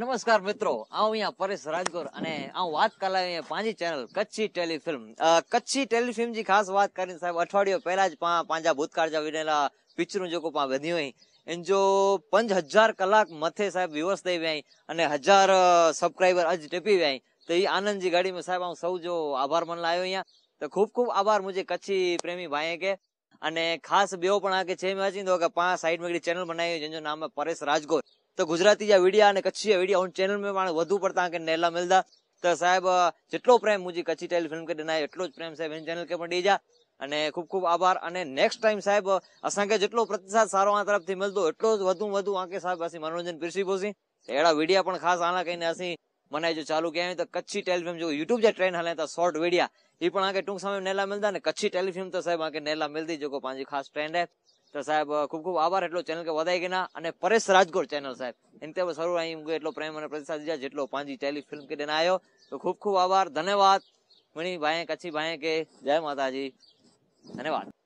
નમસ્કાર મિત્રો હું અહીંયા પરેશ રાજગોર અને હું વાત કરાવી પાંજી channel Kutchi telefilm Kutchi telefilm જી ખાસ વાત કરીને સાહેબ અઠવાડિયો પહેલા જ પાંજા ભૂતકાળ જા વિડેલા પિક્ચરું જોકો પા વધી હોય इन जो पंज हज़ार कलाक मथे साहिब व्यूअर्स ॾेई विया आहिनि अने हज़ार सब्सक्राइबर अॼु टिपी विया आहिनि त हीअ आनंद जी गाड़ी में साहिब आउं सौ जो आभार मन लायो आहियां त ख़ूब ख़ूब आभार मुंहिंजे कच्छी प्रेमी भाई खे अने ख़ासि ॿियो पण आगे चए में अची वेंदो की पाण साइड में हिकिड़ी चैनल बनाई हुई नाम परेश राजगोर તો ગુજરાતી જે વિડીયો અને કચ્છિયા વિડીયો ઓન ચેનલ મે વાને વધુ પર તાકે નેલા મળતા તો સાહેબ જેટલો પ્રેમ મુજી કચ્છી ટેલિફilm કરેના એટલો જ પ્રેમ સાહેબ એ ચેનલ કે પર દીજા અને ખૂબ ખૂબ આભાર અને નેક્સ્ટ ટાઈમ સાહેબ આસાન કે જેટલો પ્રતસાદ સારા તરફ થી મળતો એટલો જ વધુ વધુ આકે સાહેબ આસી મનોરંજન પર્સીપોસી એડા વિડીયો પણ ખાસ આના કઈ નાસી મનાજો ચાલુ કે તો કચ્છી ટેલિફilm જો YouTube જે ટ્રેન્ડ હલે તો શોર્ટ વિડીયા એ પણ આકે ટૂંક સમય મે નેલા મળતા ને કચ્છી ટેલિફilm તો સાહેબ આકે નેલા મળતી જોકો પાંજી ખાસ ટ્રેન્ડ હે તો સાહેબ ખૂબ ખૂબ આભાર એટલો ચેનલ કે વધાઈ ગયા અને પરેશ રાજકોટ ચેનલ સાહેબ એને તે સરુ અહીં એટલો પ્રેમ અને પ્રતિસાદ દીધા જેટલો પાંજી ચાલી ફિલ્મ કે તેને આવ્યો તો ખૂબ ખૂબ આભાર ધન્યવાદ મણી ભાઈ કચ્છી ભાઈ કે જય માતાજી ધન્યવાદ